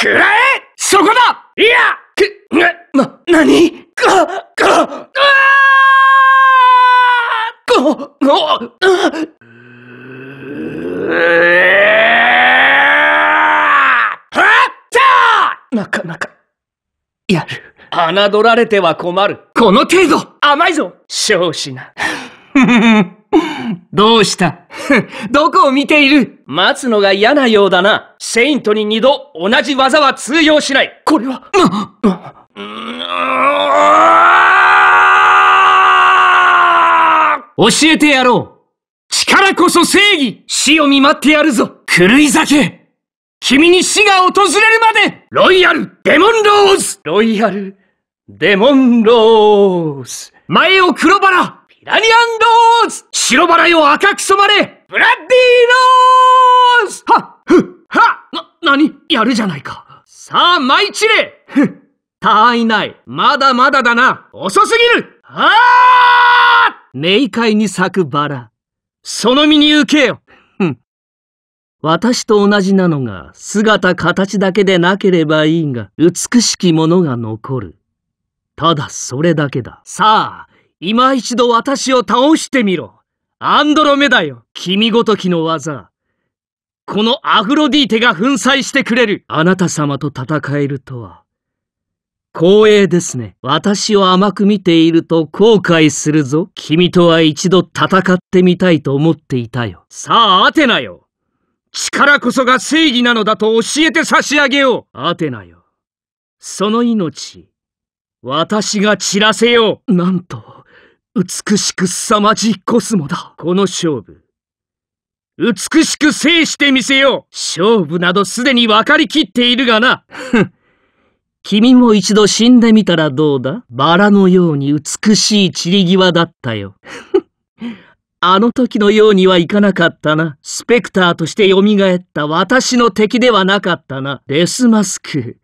くらえそこだいやく、な、な、なにか、か、うわこ、の、なかなか、やる。侮られては困る。この程度甘いぞ少子な。どうした どこを見ている待つのが嫌なようだな。セイントに二度同じ技は通用しない。これは。教えてやろう。力こそ正義死を見舞ってやるぞ狂い酒君に死が訪れるまでロイヤルデモンローズロイヤルデモンローズ前を黒バラピラニアンローズ白バラよ赤く染まれブラッディーローズはっふっはな、なにやるじゃないか。さあ、舞い散れふっ、あいない。まだまだだな。遅すぎるああ冥界に咲くバラ。その身に受けよ。ふん。私と同じなのが、姿形だけでなければいいが、美しきものが残る。ただそれだけだ。さあ、今一度私を倒してみろ。アンドロメダよ君ごときの技このアフロディーテが粉砕してくれるあなた様と戦えるとは光栄ですね私を甘く見ていると後悔するぞ君とは一度戦ってみたいと思っていたよさあアテナよ力こそが正義なのだと教えて差し上げようアテナよその命私が散らせようなんと。美しく凄まじいコスモだ。この勝負、美しく制してみせよう勝負などすでに分かりきっているがな。君も一度死んでみたらどうだバラのように美しい散り際だったよ。あの時のようにはいかなかったな。スペクターとして蘇った私の敵ではなかったな。デスマスク。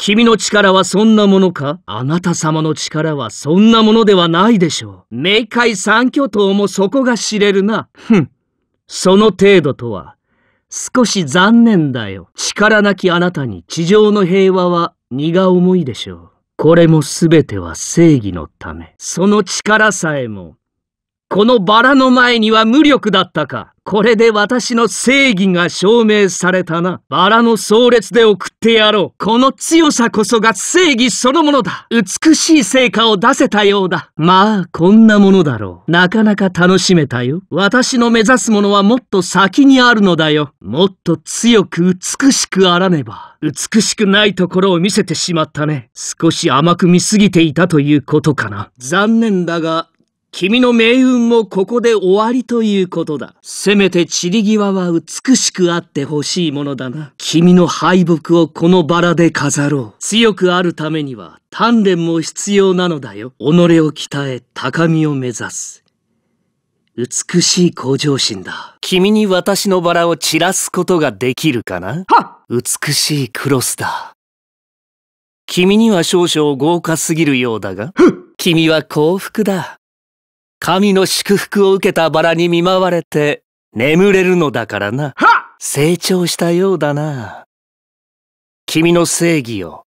君の力はそんなものかあなた様の力はそんなものではないでしょう。冥界三巨頭もそこが知れるな。ふん。その程度とは、少し残念だよ。力なきあなたに地上の平和は荷が重いでしょう。これも全ては正義のため。その力さえもこのバラの前には無力だったか。これで私の正義が証明されたな。バラの葬列で送ってやろう。この強さこそが正義そのものだ。美しい成果を出せたようだ。まあ、こんなものだろう。なかなか楽しめたよ。私の目指すものはもっと先にあるのだよ。もっと強く美しくあらねば。美しくないところを見せてしまったね。少し甘く見すぎていたということかな。残念だが、君の命運もここで終わりということだ。せめて散り際は美しくあってほしいものだな。君の敗北をこのバラで飾ろう。強くあるためには鍛錬も必要なのだよ。己を鍛え、高みを目指す。美しい向上心だ。君に私のバラを散らすことができるかなは美しいクロスだ。君には少々豪華すぎるようだが、君は幸福だ。神の祝福を受けたバラに見舞われて眠れるのだからな。成長したようだな。君の正義を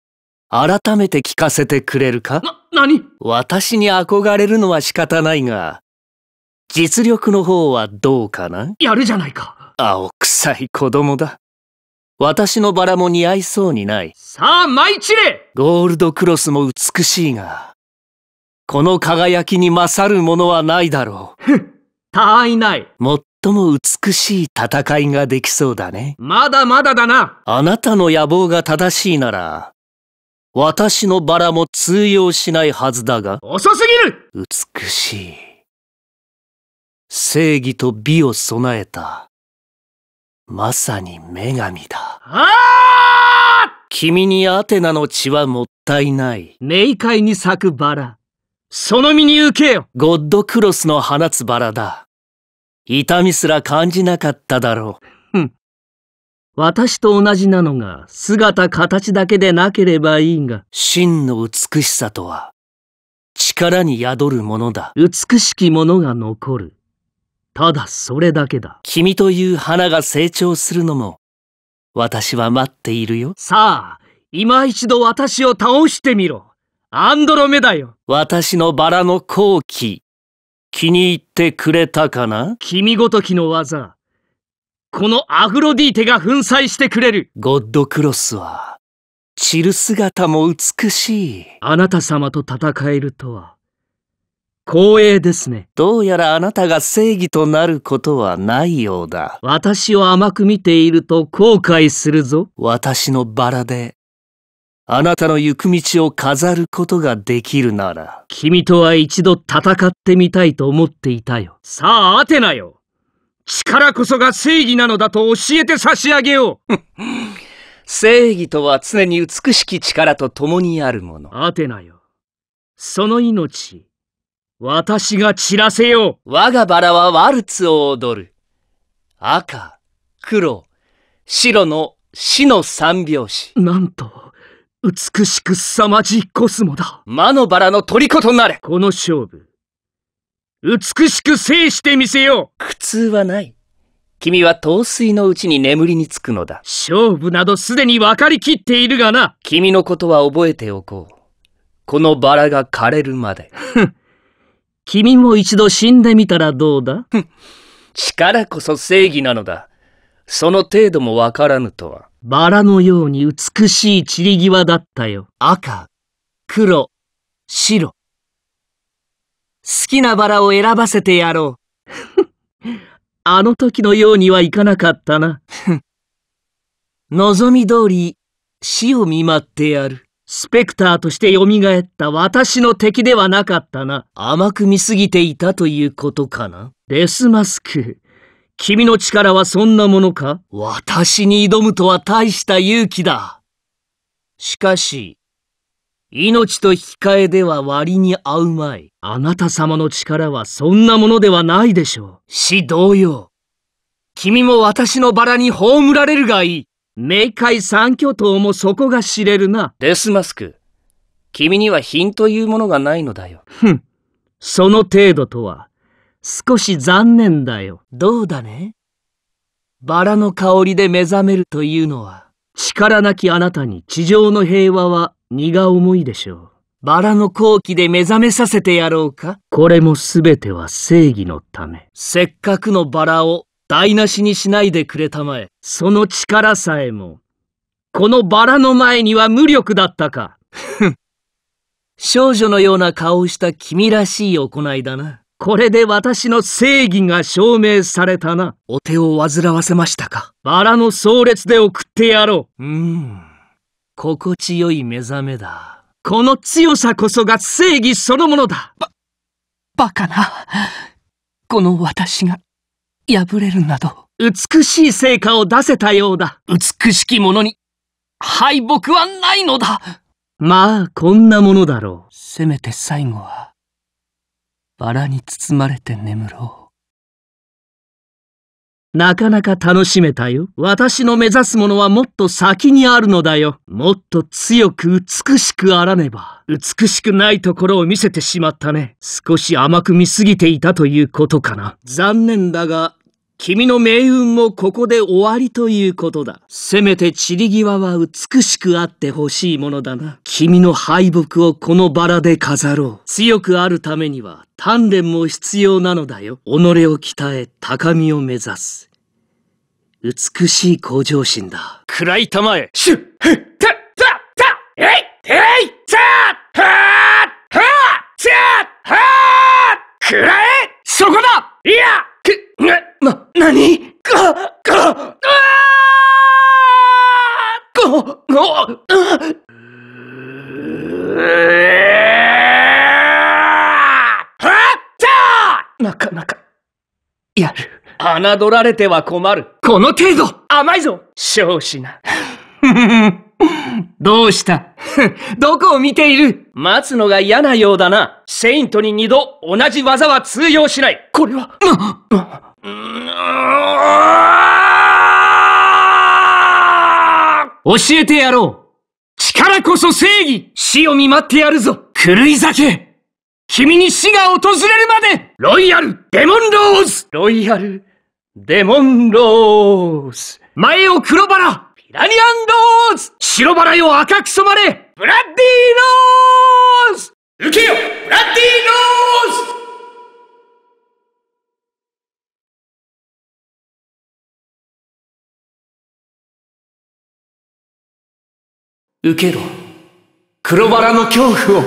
改めて聞かせてくれるかな、何私に憧れるのは仕方ないが、実力の方はどうかなやるじゃないか。青臭い子供だ。私のバラも似合いそうにない。さあ、舞い散れゴールドクロスも美しいが、この輝きに勝るものはないだろう。ふっ、他愛ない。最も美しい戦いができそうだね。まだまだだな。あなたの野望が正しいなら、私のバラも通用しないはずだが。遅すぎる美しい。正義と美を備えた。まさに女神だ。ああ君にアテナの血はもったいない。冥界に咲くバラ。その身に受けよゴッドクロスの放つバラだ。痛みすら感じなかっただろう。ふん。私と同じなのが姿形だけでなければいいが。真の美しさとは、力に宿るものだ。美しきものが残る。ただそれだけだ。君という花が成長するのも、私は待っているよ。さあ、今一度私を倒してみろ。アンドロメダよ私のバラの好機気に入ってくれたかな君ごときの技このアフロディーテが粉砕してくれるゴッドクロスは散る姿も美しいあなた様と戦えるとは光栄ですねどうやらあなたが正義となることはないようだ私を甘く見ていると後悔するぞ私のバラであなたの行く道を飾ることができるなら。君とは一度戦ってみたいと思っていたよ。さあ、アテナよ。力こそが正義なのだと教えて差し上げよう。正義とは常に美しき力と共にあるもの。アテナよ。その命、私が散らせよう。我がバラはワルツを踊る。赤、黒、白の死の三拍子。なんと。美しく凄まじいコスモだ。魔のバラの虜となれこの勝負、美しく制してみせよう苦痛はない。君は陶酔のうちに眠りにつくのだ。勝負などすでに分かりきっているがな君のことは覚えておこう。このバラが枯れるまで。君も一度死んでみたらどうだ 力こそ正義なのだ。その程度もわからぬとは。バラのように美しい散り際だったよ。赤、黒、白。好きなバラを選ばせてやろう。あの時のようにはいかなかったな。望み通り死を見舞ってやる。スペクターとして蘇った私の敵ではなかったな。甘く見すぎていたということかな。デスマスク、君の力はそんなものか私に挑むとは大した勇気だ。しかし、命と引き換えでは割に合うまい。あなた様の力はそんなものではないでしょう。死同様。君も私のバラに葬られるがいい。冥界三巨頭もそこが知れるな。デスマスク、君には品というものがないのだよ。ふん、その程度とは少し残念だよ。どうだねバラの香りで目覚めるというのは、力なきあなたに地上の平和は荷が重いでしょう。バラの好機で目覚めさせてやろうかこれも全ては正義のため。せっかくのバラを台無しにしないでくれたまえ。その力さえも、このバラの前には無力だったか。少女のような顔をした君らしい行いだな。これで私の正義が証明されたな。お手を煩わせましたか。バラの葬列で送ってやろう。うん。心地よい目覚めだ。この強さこそが正義そのものだ。ば、バカな。この私が、破れるなど。美しい成果を出せたようだ。美しきものに、敗北はないのだ。まあ、こんなものだろう。せめて最後は。バラに包まれて眠ろう。なかなか楽しめたよ。私の目指すものはもっと先にあるのだよ。もっと強く美しくあらねば。美しくないところを見せてしまったね。少し甘く見すぎていたということかな。残念だが、君の命運もここで終わりということだ。せめて散り際は美しくあってほしいものだな。君の敗北をこのバラで飾ろう。強くあるためには鍛錬も必要なのだよ。己を鍛え、高みを目指す。美しい向上心だ。暗い玉へ、シュッ、フッ、タッ、タッ、タッ、えい、えい、ザー、はー、ッチャッハー、暗えそこだいや、く、な、なにか、か、かこ、たなかなか、やる。侮られては困る。この程度甘いぞ少子な。どうした どこを見ている待つのが嫌なようだな。セイントに二度同じ技は通用しない。これは、う。な教えてやろう力こそ正義死を見舞ってやるぞ狂い酒君に死が訪れるまでロイヤルデモンローズロイヤルデモンローズ前を黒バラピラニアンローズ白バラよ赤く染まれブラッディーローズ受けよブラッディーローズ受けろ黒バラの恐怖を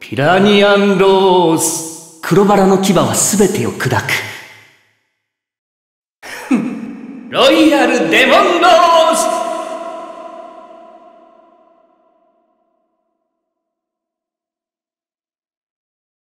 ピラニアンロース黒バラの牙は全てを砕く ロイヤルデモンロース